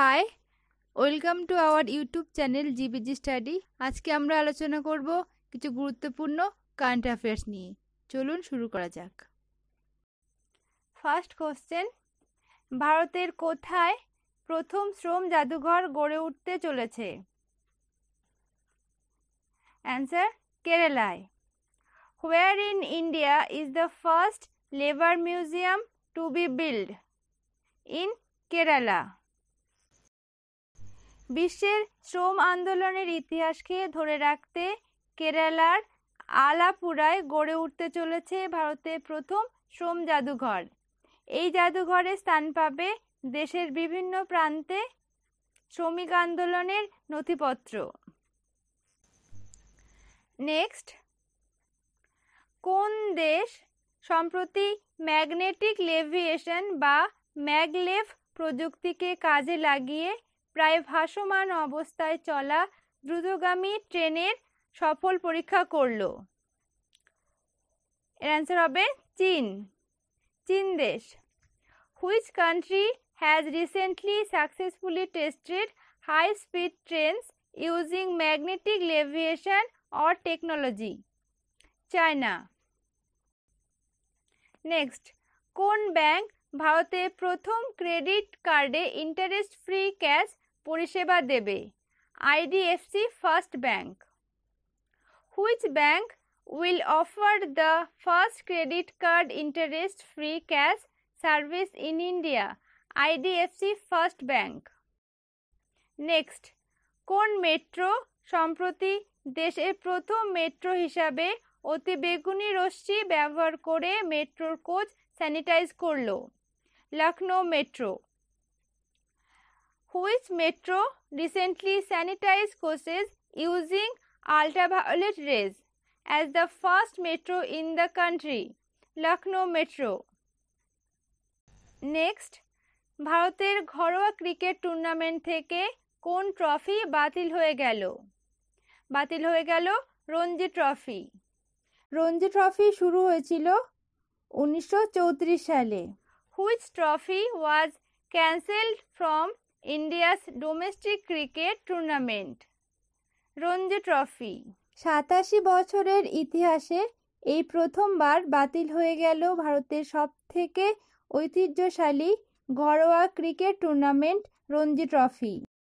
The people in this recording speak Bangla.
High welcome to our YouTube channel GBG study আজকে আমরা আলোচনা করব কিছু গুরুত্বপূর্ণ কারেন্ট অ্যাফেয়ার্স নিয়ে চলুন শুরু করা যাক ফার্স্ট কোশ্চেন ভারতের কোথায় প্রথম শ্রম জাদুঘর গড়ে উঠতে চলেছে অ্যান্সার কেরালায় where in India is the first labour museum to be build in Kerala বিশ্বের শ্রম আন্দোলনের ইতিহাসকে ধরে রাখতে কেরালার আলাপুরায় গড়ে উঠতে চলেছে ভারতের প্রথম শ্রম জাদুঘর এই জাদুঘরে স্থান পাবে দেশের বিভিন্ন প্রান্তে শ্রমিক আন্দোলনের নথিপত্র নেক্সট কোন দেশ সম্প্রতি ম্যাগনেটিক লেভিয়েশন বা ম্যাগলেভ প্রযুক্তিকে কাজে লাগিয়ে প্রায় ভাসমান অবস্থায় চলা দ্রুতগামী ট্রেনের সফল পরীক্ষা করল এর অ্যান্সার হবে চীন চীন দেশ which country has recently successfully tested high speed trains using magnetic levitation or technology China next কোন ব্যাংক ভারতে প্রথম ক্রেডিট কার্ডে ইন্টারেস্ট ফ্রি ক্যাশ পরিষেবা দেবে IDFC first bank which bank will offer the first credit card interest free cash service in India IDFC first bank next কোন মেট্রো সম্প্রতি দেশের প্রথম মেট্রো হিসাবে অতি বেগুনি রশ্মি ব্যবহার করে মেট্রোর কোচ স্যানিটাইজ করল Lucknow metro which metro recently sanitized coaches using ultraviolet rays as the first metro in the country, Lucknow Metro. Next ভারতের ঘরোয়া ক্রিকেট টুর্নামেন্ট থেকে কোন ট্রফি বাতিল হয়ে গেল বাতিল হয়ে গেল রঞ্জি ট্রফি রঞ্জি ট্রফি শুরু হয়েছিল উনিশশো সালে which trophy was cancelled from India's domestic cricket tournament Ranji trophy সাতাশি বছরের ইতিহাসে এই প্রথমবার বাতিল হয়ে গেল ভারতের সবথেকে ঐতিহ্যশালী ঘরোয়া ক্রিকেট টুর্নামেন্ট রঞ্জি ট্রফি